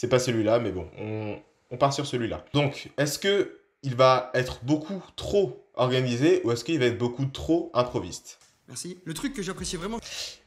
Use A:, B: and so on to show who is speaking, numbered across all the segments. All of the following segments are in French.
A: C'est pas celui-là, mais bon, on, part sur celui-là. Donc, est-ce que il va être beaucoup trop organisé ou est-ce qu'il va être beaucoup trop improviste Merci. Le truc que j'apprécie vraiment.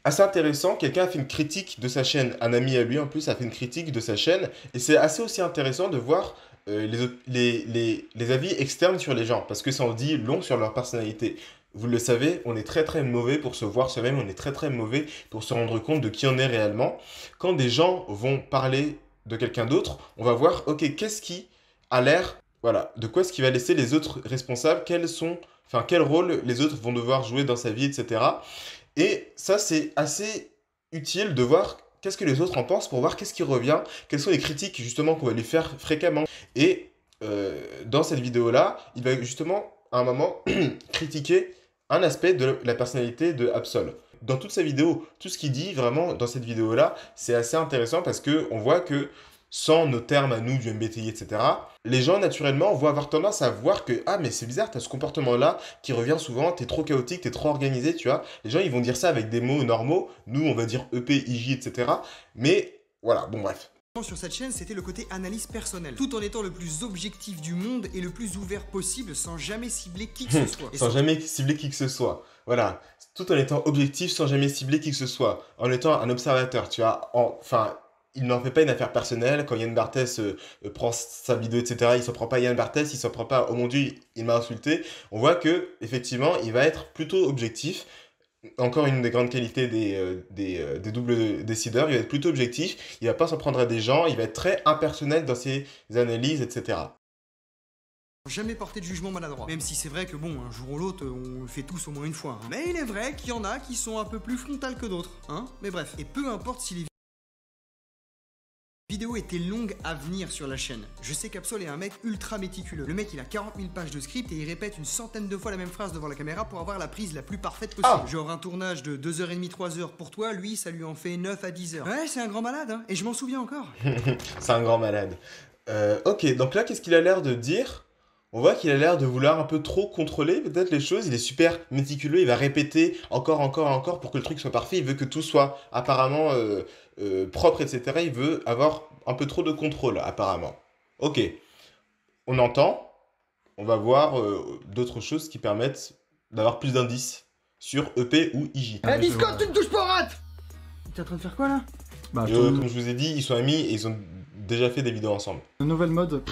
A: Assez intéressant, quelqu'un a fait une critique de sa chaîne, un ami à lui en plus a fait une critique de sa chaîne, et c'est assez aussi intéressant de voir euh, les, les, les, les, avis externes sur les gens, parce que ça en dit long sur leur personnalité. Vous le savez, on est très très mauvais pour se voir soi-même, on est très très mauvais pour se rendre compte de qui on est réellement. Quand des gens vont parler de quelqu'un d'autre, on va voir, ok, qu'est-ce qui a l'air, voilà, de quoi est-ce qu'il va laisser les autres responsables, quels sont, enfin, quel rôle les autres vont devoir jouer dans sa vie, etc. Et ça, c'est assez utile de voir qu'est-ce que les autres en pensent pour voir qu'est-ce qui revient, quelles sont les critiques justement qu'on va lui faire fréquemment. Et euh, dans cette vidéo-là, il va justement à un moment critiquer un aspect de la personnalité de Absol dans toute sa vidéo. Tout ce qu'il dit vraiment dans cette vidéo-là, c'est assez intéressant parce que on voit que sans nos termes à nous du MBTI, etc., les gens naturellement vont avoir tendance à voir que ah mais c'est bizarre, t'as ce comportement-là qui revient souvent, t'es trop chaotique, t'es trop organisé, tu vois. Les gens ils vont dire ça avec des mots normaux, nous on va dire EP, IJ, etc. Mais voilà, bon bref sur cette
B: chaîne, c'était le côté analyse personnelle, tout en étant le plus objectif du monde et le plus ouvert possible sans jamais cibler qui que ce hmm. soit. sans jamais
A: cibler qui que ce soit. Voilà, tout en étant objectif sans jamais cibler qui que ce soit, en étant un observateur, tu vois, enfin, il n'en fait pas une affaire personnelle. Quand Yann Barthès euh, euh, prend sa vidéo, etc., il s'en prend pas Yann Barthès, il s'en prend pas, oh mon dieu, il m'a insulté. On voit que, effectivement, il va être plutôt objectif encore une des grandes qualités des, euh, des, euh, doubles décideurs, il va être plutôt objectif, il va pas s'en prendre à des gens, il va être très impersonnel dans ses analyses, etc.
B: Jamais porter de jugement maladroit, même si c'est vrai que bon, un jour ou l'autre, on le fait tous au moins une fois. Hein. Mais il est vrai qu'il y en a qui sont un peu plus frontales que d'autres, hein. Mais bref, et peu importe s'il les Vidéo était longue à venir sur la chaîne. Je sais qu'Absol est un mec ultra méticuleux. Le mec, il a 40 000 pages de script et il répète une centaine de fois la même phrase devant la caméra pour avoir la prise la plus parfaite possible. Ah. Genre un tournage de 2h30, 3h pour toi, lui, ça lui en fait 9 à 10h. Ouais, c'est un grand malade, hein. Et je m'en souviens encore.
A: c'est un grand malade. Euh, ok, donc là, qu'est-ce qu'il a l'air de dire on voit qu'il a l'air de vouloir un peu trop contrôler peut-être les choses. Il est super méticuleux, il va répéter encore, encore, encore pour que le truc soit parfait. Il veut que tout soit apparemment euh, euh, propre, etc. Il veut avoir un peu trop de contrôle, apparemment. Ok, on entend. On va voir euh, d'autres choses qui permettent d'avoir plus d'indices sur EP ou IJ. Eh, ah, tu ne
B: touches pas, rate T'es en train de faire quoi là
A: bah, Comme je vous ai dit, ils sont amis et ils ont déjà fait des vidéos ensemble. Le nouvel mode.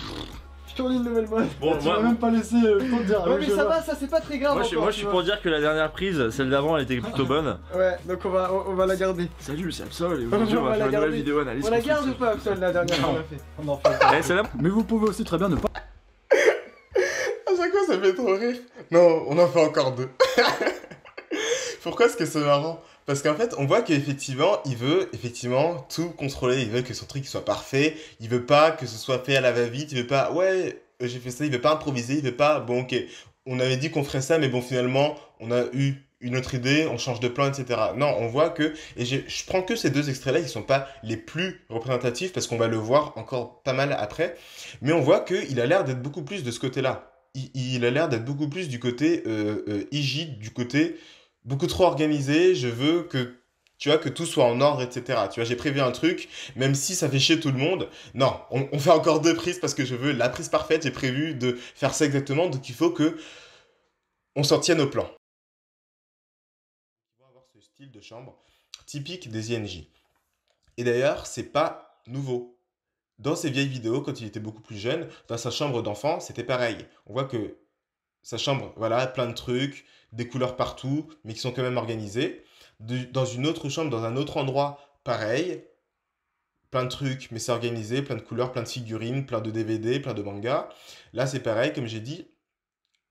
B: Bon, tu moi- m'as même pas laissé euh, pour dire. Ouais, euh, mais ça va, ça c'est pas très grave. Moi, je, moi, suis pour
A: dire que la dernière prise, celle d'avant, elle était plutôt bonne.
B: Ouais, donc on va, on, va la garder. Salut, c'est Absol et aujourd'hui on va faire une nouvelle vidéo analyse. On la garde ou pas, Absol, la dernière qu'on a fait On en fait. Eh, mais vous pouvez aussi très bien ne pas
A: À chaque fois, ça fait trop rire. Non, on en fait encore deux. Pourquoi est-ce que c'est marrant parce qu'en fait, on voit qu'effectivement, il veut effectivement tout contrôler. Il veut que son truc soit parfait. Il veut pas que ce soit fait à la va-vite. Il veut pas, ouais, euh, j'ai fait ça. Il veut pas improviser. Il veut pas, bon, ok, on avait dit qu'on ferait ça, mais bon, finalement, on a eu une autre idée, on change de plan, etc. Non, on voit que, et je, prends que ces deux extraits-là, ils sont pas les plus représentatifs, parce qu'on va le voir encore pas mal après, mais on voit qu'il a l'air d'être beaucoup plus de ce côté-là. Il, a l'air d'être beaucoup plus du côté euh, euh du côté beaucoup trop organisé, je veux que tu vois, que tout soit en ordre, etc. Tu vois, j'ai prévu un truc, même si ça fait chier tout le monde. Non, on, fait encore deux prises parce que je veux la prise parfaite, j'ai prévu de faire ça exactement, donc il faut que on s'en tienne au plan. On va avoir ce style de chambre typique des INJ. Et d'ailleurs, c'est pas nouveau. Dans ses vieilles vidéos, quand il était beaucoup plus jeune, dans sa chambre d'enfant, c'était pareil. On voit que sa chambre, voilà, plein de trucs, des couleurs partout, mais qui sont quand même organisées. dans une autre chambre, dans un autre endroit, pareil, plein de trucs, mais c'est organisé, plein de couleurs, plein de figurines, plein de DVD, plein de mangas. Là, c'est pareil, comme j'ai dit,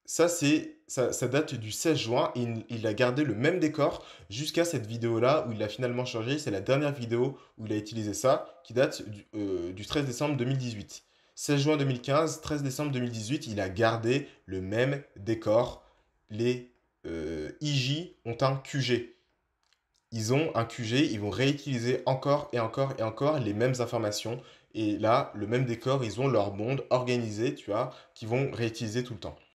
A: ça, c'est, ça, date du 16 juin, il, a gardé le même décor jusqu'à cette vidéo-là, où il l'a finalement changé, c'est la dernière vidéo où il a utilisé ça, qui date du, euh, du 13 décembre 2018. 16 juin 2015, 13 décembre 2018, il a gardé le même décor. Les euh, IJ ont un QG. Ils ont un QG, ils vont réutiliser encore et encore et encore les mêmes informations. Et là, le même décor, ils ont leur monde organisé, tu vois, qu'ils vont réutiliser tout le temps.